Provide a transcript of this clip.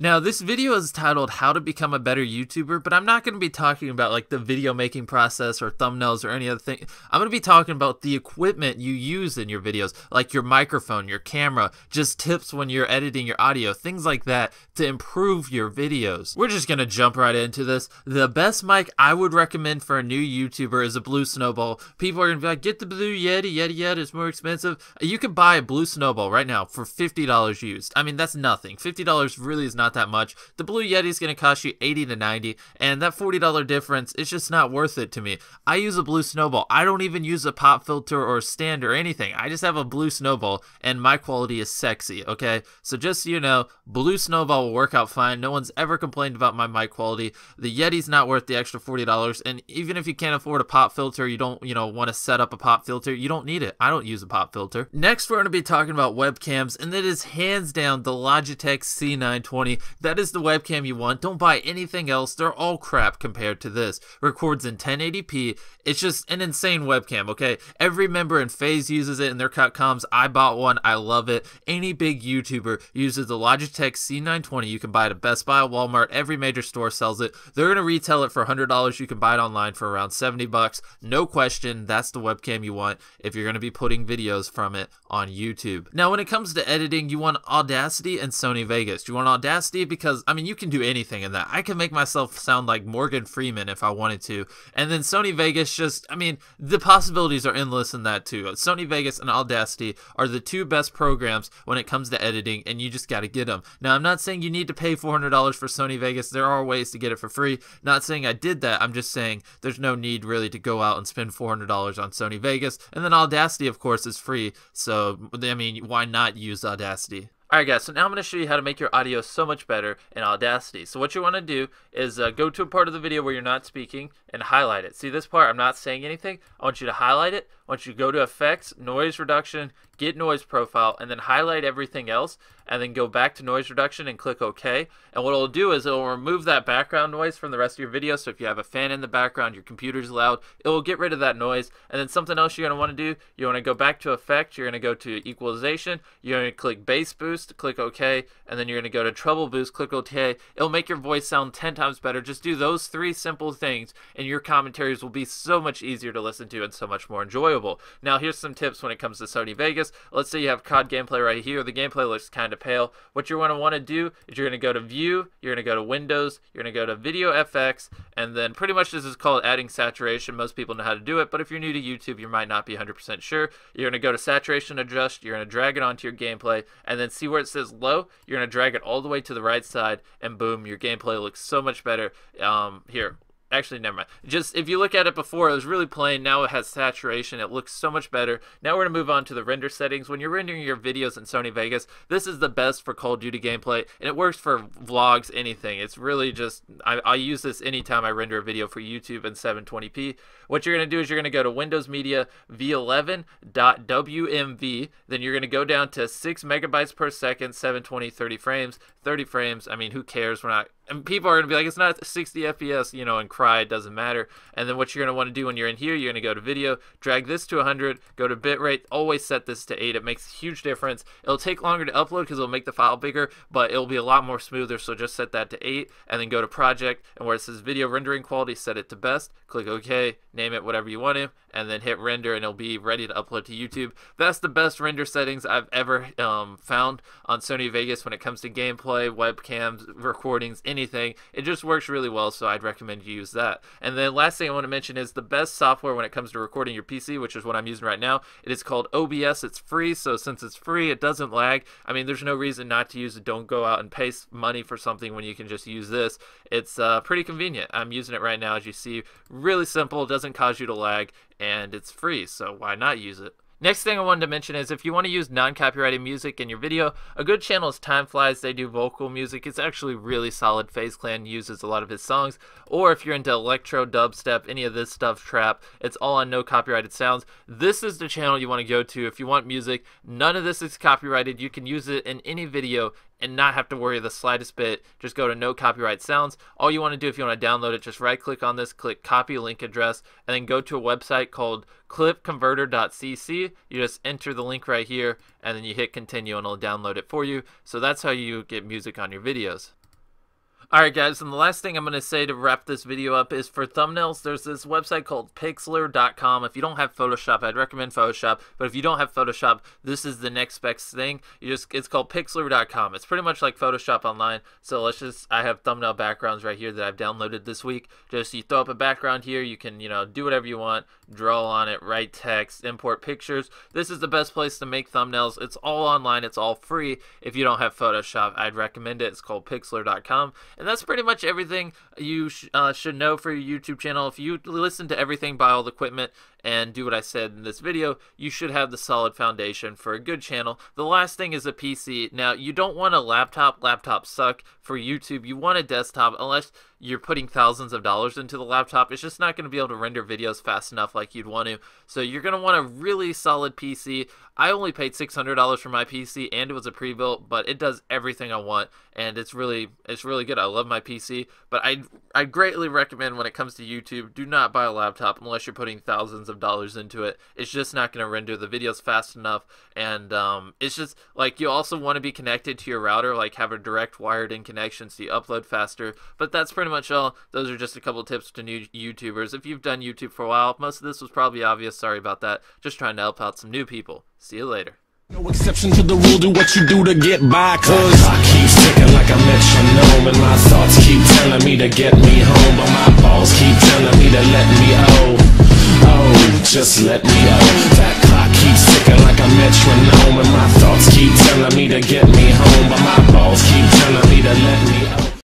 Now, this video is titled How to Become a Better YouTuber, but I'm not going to be talking about like the video making process or thumbnails or any other thing. I'm going to be talking about the equipment you use in your videos, like your microphone, your camera, just tips when you're editing your audio, things like that to improve your videos. We're just going to jump right into this. The best mic I would recommend for a new YouTuber is a Blue Snowball. People are going to be like, get the Blue Yeti, Yeti, Yeti, it's more expensive. You can buy a Blue Snowball right now for $50 used. I mean, that's nothing. $50 really is not not that much. The Blue Yeti is going to cost you 80 to 90 and that $40 difference is just not worth it to me. I use a blue snowball. I don't even use a pop filter or stand or anything. I just have a blue snowball and my quality is sexy, okay? So just so you know, blue snowball will work out fine. No one's ever complained about my mic quality. The Yeti's not worth the extra $40 and even if you can't afford a pop filter, you don't, you know, want to set up a pop filter, you don't need it. I don't use a pop filter. Next, we're going to be talking about webcams and that is hands down the Logitech C920. That is the webcam you want. Don't buy anything else. They're all crap compared to this. Records in 1080p. It's just an insane webcam, okay? Every member in Phase uses it in their comms. I bought one. I love it. Any big YouTuber uses the Logitech C920. You can buy it at Best Buy, Walmart, every major store sells it. They're going to retail it for $100. You can buy it online for around 70 bucks. No question, that's the webcam you want if you're going to be putting videos from it on YouTube. Now, when it comes to editing, you want Audacity and Sony Vegas. You want Audacity Steve, because I mean, you can do anything in that. I can make myself sound like Morgan Freeman if I wanted to. And then Sony Vegas just, I mean, the possibilities are endless in that too. Sony Vegas and Audacity are the two best programs when it comes to editing, and you just got to get them. Now, I'm not saying you need to pay $400 for Sony Vegas. There are ways to get it for free. Not saying I did that. I'm just saying there's no need really to go out and spend $400 on Sony Vegas. And then Audacity, of course, is free. So, I mean, why not use Audacity? Alright guys, so now I'm going to show you how to make your audio so much better in Audacity. So what you want to do is uh, go to a part of the video where you're not speaking and highlight it. See this part, I'm not saying anything. I want you to highlight it, once you go to effects, noise reduction, get noise profile, and then highlight everything else, and then go back to noise reduction and click OK. And what it'll do is it'll remove that background noise from the rest of your video. So if you have a fan in the background, your computer's loud, it will get rid of that noise. And then something else you're going to want to do, you want to go back to effect, you're going to go to equalization, you're going to click bass boost, click OK, and then you're going to go to treble boost, click OK. It'll make your voice sound 10 times better. Just do those three simple things, and your commentaries will be so much easier to listen to and so much more enjoyable enjoyable. Now, here's some tips when it comes to Sony Vegas. Let's say you have COD gameplay right here. The gameplay looks kind of pale. What you're going to want to do is you're going to go to View, you're going to go to Windows, you're going to go to Video FX, and then pretty much this is called adding saturation. Most people know how to do it, but if you're new to YouTube, you might not be 100% sure. You're going to go to Saturation Adjust, you're going to drag it onto your gameplay, and then see where it says low, you're going to drag it all the way to the right side, and boom, your gameplay looks so much better. Um, here, actually never mind just if you look at it before it was really plain now it has saturation it looks so much better now we're going to move on to the render settings when you're rendering your videos in sony vegas this is the best for call of duty gameplay and it works for vlogs anything it's really just i, I use this anytime i render a video for youtube in 720p what you're going to do is you're going to go to windows media v11.wmv then you're going to go down to 6 megabytes per second 720 30 frames 30 frames i mean who cares we're not and people are gonna be like, it's not 60 FPS, you know, and cry, it doesn't matter. And then what you're gonna want to do when you're in here, you're gonna go to video, drag this to 100, go to bitrate, always set this to 8. It makes a huge difference. It'll take longer to upload because it'll make the file bigger, but it'll be a lot more smoother. So just set that to 8, and then go to project, and where it says video rendering quality, set it to best. Click OK, name it whatever you want to, and then hit render, and it'll be ready to upload to YouTube. That's the best render settings I've ever um, found on Sony Vegas when it comes to gameplay, webcams, recordings, any anything. It just works really well, so I'd recommend you use that. And then last thing I want to mention is the best software when it comes to recording your PC, which is what I'm using right now. It is called OBS. It's free, so since it's free, it doesn't lag. I mean, there's no reason not to use it. Don't go out and pay money for something when you can just use this. It's uh, pretty convenient. I'm using it right now, as you see. Really simple, doesn't cause you to lag, and it's free, so why not use it? Next thing I wanted to mention is if you want to use non-copyrighted music in your video, a good channel is Time Flies. They do vocal music. It's actually really solid. Phase Clan uses a lot of his songs. Or if you're into electro, dubstep, any of this stuff, trap, it's all on no copyrighted sounds. This is the channel you want to go to if you want music. None of this is copyrighted. You can use it in any video and not have to worry the slightest bit. Just go to no copyright sounds. All you want to do if you want to download it, just right click on this, click copy link address, and then go to a website called clipconverter.cc. You just enter the link right here, and then you hit continue, and it'll download it for you. So that's how you get music on your videos. Alright guys, and the last thing I'm going to say to wrap this video up is for thumbnails, there's this website called pixlr.com. If you don't have Photoshop, I'd recommend Photoshop, but if you don't have Photoshop, this is the next best thing. You just It's called pixlr.com. It's pretty much like Photoshop online, so let's just, I have thumbnail backgrounds right here that I've downloaded this week. Just you throw up a background here, you can, you know, do whatever you want, draw on it, write text, import pictures. This is the best place to make thumbnails. It's all online, it's all free. If you don't have Photoshop, I'd recommend it. It's called pixlr.com and that's pretty much everything you sh- uh, should know for your YouTube channel. If you listen to everything buy all the equipment and do what I said in this video, you should have the solid foundation for a good channel. The last thing is a PC. Now, you don't want a laptop. Laptops suck for YouTube. You want a desktop unless you're putting thousands of dollars into the laptop, it's just not going to be able to render videos fast enough like you'd want to. So you're going to want a really solid PC. I only paid $600 for my PC and it was a pre-built, but it does everything I want and it's really it's really good. I love my PC, but I I greatly recommend when it comes to YouTube, do not buy a laptop unless you're putting thousands of dollars into it. It's just not going to render the videos fast enough and um, it's just like you also want to be connected to your router, like have a direct wired in connection so you upload faster, but that's pretty pretty much all. Those are just a couple tips to new YouTubers. If you've done YouTube for a while, most of this was probably obvious. Sorry about that. Just trying to help out some new people. See you later. No exception to the rule, do what you do to get by Cause I keep like a metronome And my thoughts keep telling me to get me home But my balls keep telling me to let me oh Oh, just let me oh That clock keeps ticking like a metronome And my thoughts keep telling me to get me home But my balls keep telling me to let me oh